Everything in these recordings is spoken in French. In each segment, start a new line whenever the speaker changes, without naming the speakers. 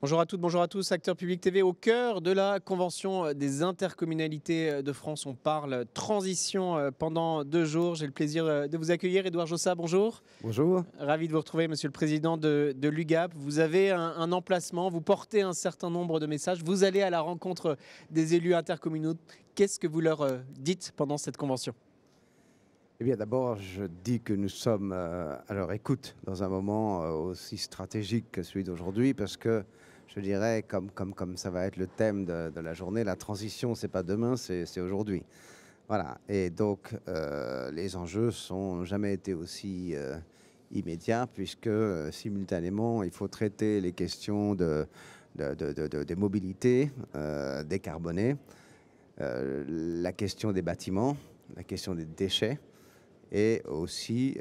Bonjour à toutes, bonjour à tous. Acteur public TV au cœur de la Convention des intercommunalités de France. On parle transition euh, pendant deux jours. J'ai le plaisir euh, de vous accueillir. Édouard Jossa, bonjour. Bonjour. Ravi de vous retrouver, monsieur le président de, l'UGAP. Vous avez un, un, emplacement, vous portez un certain nombre de messages. Vous allez à la rencontre des élus intercommunaux. Qu'est-ce que vous leur euh, dites pendant cette convention
eh bien, d'abord, je dis que nous sommes à leur écoute dans un moment aussi stratégique que celui d'aujourd'hui, parce que je dirais, comme, comme, comme ça va être le thème de, la journée, la transition, ce n'est pas demain, c'est aujourd'hui. Voilà. Et donc, euh, les enjeux sont jamais été aussi euh, immédiats, puisque euh, simultanément, il faut traiter les questions de, de, de mobilités décarbonées, la question des bâtiments, la question des déchets, et aussi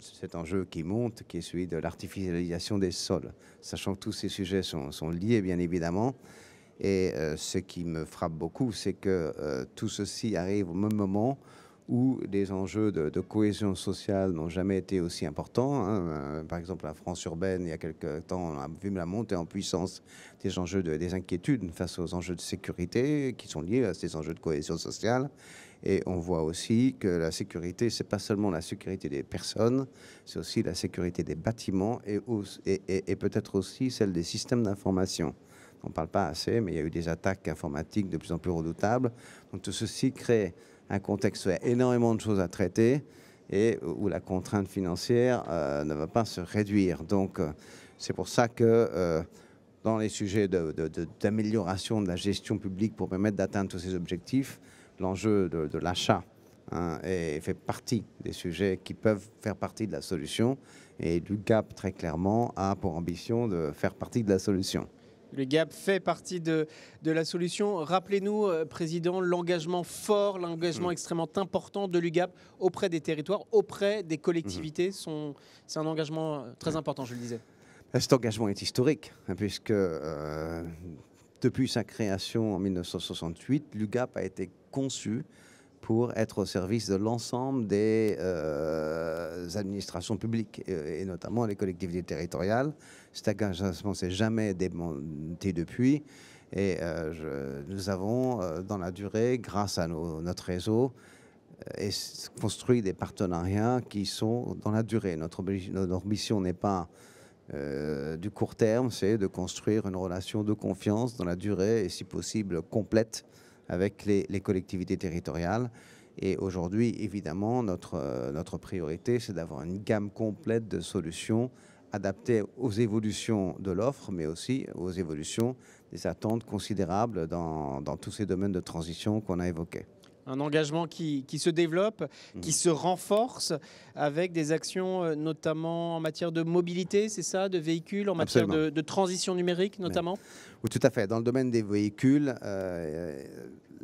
cet enjeu qui monte, qui est celui de l'artificialisation des sols, sachant que tous ces sujets sont, liés, bien évidemment. Et euh, ce qui me frappe beaucoup, c'est que euh, tout ceci arrive au même moment où les enjeux de, cohésion sociale n'ont jamais été aussi importants. Hein. Euh, par exemple, la France urbaine, il y a quelques temps, on a vu la montée en puissance des enjeux, de, des inquiétudes face aux enjeux de sécurité qui sont liés à ces enjeux de cohésion sociale. Et on voit aussi que la sécurité, c'est pas seulement la sécurité des personnes, c'est aussi la sécurité des bâtiments et, peut-être aussi celle des systèmes d'information. On ne parle pas assez, mais il y a eu des attaques informatiques de plus en plus redoutables. Donc tout ceci crée un contexte où il y a énormément de choses à traiter et où la contrainte financière euh, ne va pas se réduire. Donc euh, c'est pour ça que euh, dans les sujets d'amélioration de la gestion publique pour permettre d'atteindre tous ces objectifs, l'enjeu de, l'achat hein, et fait partie des sujets qui peuvent faire partie de la solution. Et du GAP, très clairement, a pour ambition de faire partie de la solution.
Le GAP fait partie de, la solution. Rappelez-nous, euh, Président, l'engagement fort, l'engagement mm. extrêmement important de l'UGAP auprès des territoires, auprès des collectivités. Mm-hmm. C'est un engagement euh, très important, je le disais.
Euh, cet engagement est historique, hein, puisque depuis sa création en 1968, l'UGAP a été conçu pour être au service de l'ensemble des euh, administrations publiques et, notamment les collectivités territoriales. Cet engagement s'est jamais démonté depuis et euh, nous avons euh, dans la durée, grâce à notre réseau, construit des partenariats qui sont dans la durée. Notre, mission n'est pas du court terme, c'est de construire une relation de confiance dans la durée et si possible complète avec les, collectivités territoriales. Et aujourd'hui, évidemment, notre, euh, notre priorité, c'est d'avoir une gamme complète de solutions adaptées aux évolutions de l'offre, mais aussi aux évolutions des attentes considérables dans, dans tous ces domaines de transition qu'on a évoqués
un engagement qui, qui se développe, mmh. qui se renforce avec des actions euh, notamment en matière de mobilité, c'est ça, de véhicules, en matière de, transition numérique notamment
Oui, tout à fait. Dans le domaine des véhicules, euh,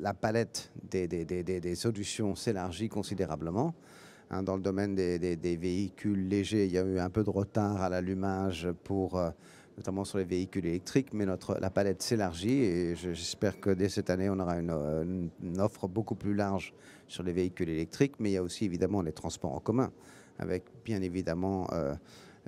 la palette des, des, solutions s'élargit considérablement. Hein, dans le domaine des, véhicules légers, il y a eu un peu de retard à l'allumage pour euh, notamment sur les véhicules électriques, mais notre, la palette s'élargit et j'espère que dès cette année, on aura euh, une, offre beaucoup plus large sur les véhicules électriques, mais il y a aussi évidemment les transports en commun, avec bien évidemment euh,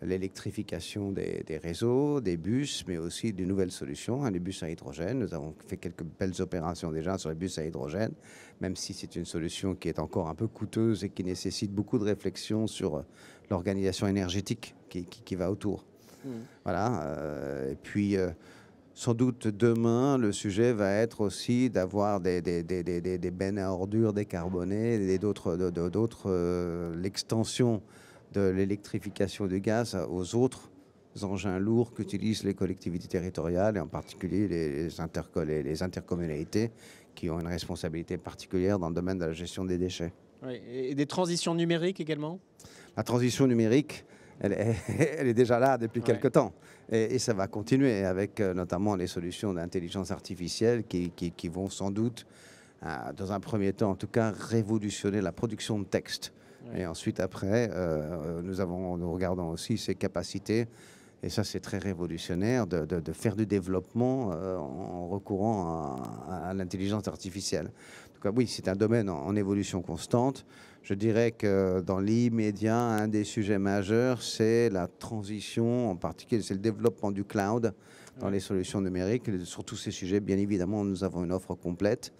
l'électrification des, réseaux, des bus, mais aussi de nouvelles solutions, hein, les bus à hydrogène. Nous avons fait quelques belles opérations déjà sur les bus à hydrogène, même si c'est une solution qui est encore un peu coûteuse et qui nécessite beaucoup de réflexion sur euh, l'organisation énergétique qui, va autour. Hmm. Voilà. Euh, et puis. Euh, sans doute demain, le sujet va être aussi d'avoir des, des, bennes à ordures décarbonées et d'autres, d'autres, l'extension de l'électrification du gaz aux autres engins lourds qu'utilisent les collectivités territoriales, et en particulier les, intercommunalités, qui ont une responsabilité particulière dans le domaine de la gestion des déchets.
et des transitions numériques également
La transition numérique, elle est, déjà là depuis quelque quelques temps. Et, ça va continuer avec euh, notamment les solutions d'intelligence artificielle qui, vont sans doute, euh, dans un premier temps en tout cas, révolutionner la production de textes. Et ensuite, après, euh, euh, nous, avons, regardons aussi ses capacités. Et ça, c'est très révolutionnaire de, faire du développement euh, en recourant à, l'intelligence artificielle. En tout cas, oui, c'est un domaine en, évolution constante. Je dirais que dans l'immédiat, un des sujets majeurs, c'est la transition, en particulier, c'est le développement du cloud dans les solutions numériques. Sur tous ces sujets, bien évidemment, nous avons une offre complète.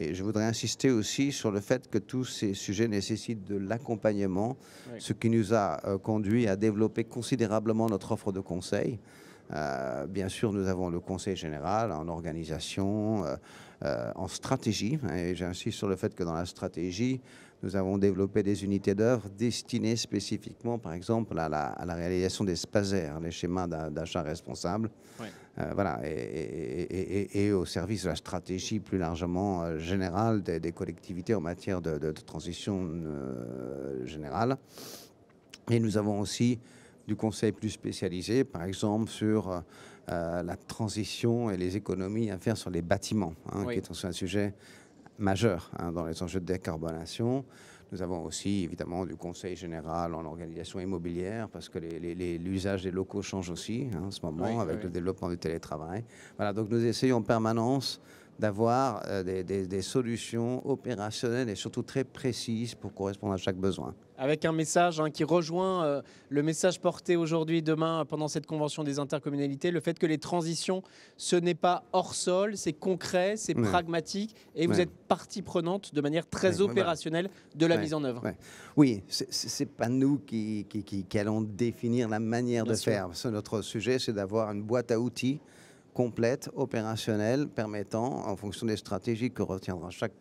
Et je voudrais insister aussi sur le fait que tous ces sujets nécessitent de l'accompagnement, ce qui nous a euh, conduit à développer considérablement notre offre de conseil. Euh, bien sûr, nous avons le conseil général en organisation. Euh, euh, en stratégie. Hein, et j'insiste sur le fait que dans la stratégie, nous avons développé des unités d'œuvre destinées spécifiquement, par exemple, à la, réalisation des SPASER, hein, les schémas d'achat responsable, euh, voilà, et, au service de la stratégie plus largement euh, générale des, collectivités en matière de, transition générale. Et nous avons aussi du conseil plus spécialisé, par exemple sur euh, euh, la transition et les économies à faire sur les bâtiments, hein, qui est un sujet majeur hein, dans les enjeux de décarbonation. Nous avons aussi évidemment du Conseil général en organisation immobilière parce que l'usage des locaux change aussi hein, en ce moment avec le développement du télétravail. Voilà, donc nous essayons en permanence d'avoir euh, des, solutions opérationnelles et surtout très précises pour correspondre à chaque besoin.
Avec un message hein, qui rejoint euh, le message porté aujourd'hui et demain pendant cette convention des intercommunalités, le fait que les transitions, ce n'est pas hors sol, c'est concret, c'est pragmatique, et vous êtes partie prenante de manière très opérationnelle de la mise en œuvre.
Oui, ce n'est pas nous qui, qui, allons définir la manière de faire. Notre sujet, c'est d'avoir une boîte à outils complète, opérationnelle, permettant, en fonction des stratégies que retiendra chaque,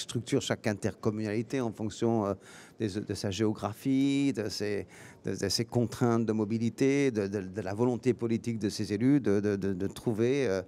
structure, chaque intercommunalité, en fonction euh, de sa géographie, de ses, contraintes de mobilité, de, la volonté politique de ses élus, de, trouver... Euh,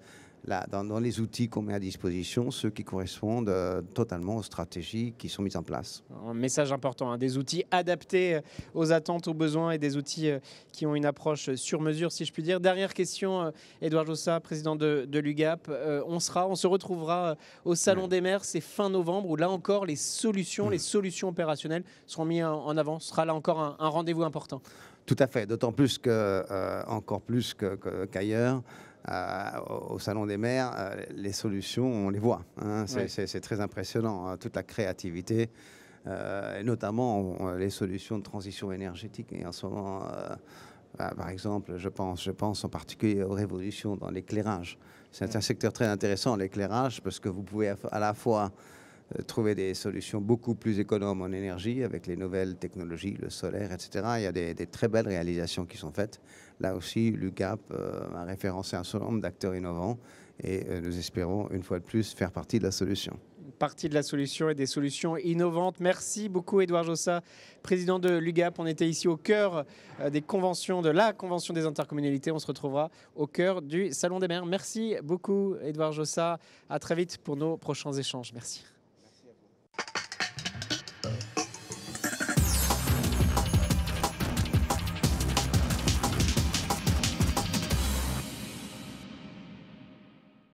dans, les outils qu'on met à disposition, ceux qui correspondent euh, totalement aux stratégies qui sont mises en place.
Un message important, hein. des outils adaptés euh, aux attentes, aux besoins et des outils euh, qui ont une approche sur mesure, si je puis dire. Dernière question, Edouard Jossa, président de, l'UGAP. on sera, on se retrouvera au Salon des maires, c'est fin novembre, où là encore, les solutions, les solutions opérationnelles seront mises en, avant. Ce sera là encore un, rendez-vous important.
Tout à fait, d'autant plus que, encore plus qu'ailleurs. Euh, au Salon des maires, euh, les solutions, on les voit. Hein. c'est très impressionnant, hein, toute la créativité. Euh, et notamment les solutions de transition énergétique. Et en ce moment, bah, par exemple, je pense, je pense en particulier aux révolutions dans l'éclairage. C'est un secteur très intéressant, l'éclairage, parce que vous pouvez à la fois euh, trouver des solutions beaucoup plus économes en énergie avec les nouvelles technologies, le solaire, etc. Il y a des, très belles réalisations qui sont faites. Là aussi, l'UGAP euh, a référencé un certain nombre d'acteurs innovants et euh, nous espérons une fois de plus faire partie de la solution
partie de la solution et des solutions innovantes. Merci beaucoup, Édouard Jossa, président de l'UGAP. On était ici au cœur des conventions, de la Convention des intercommunalités. On se retrouvera au cœur du Salon des maires. Merci beaucoup, Édouard Jossa. À très vite pour nos prochains échanges. Merci.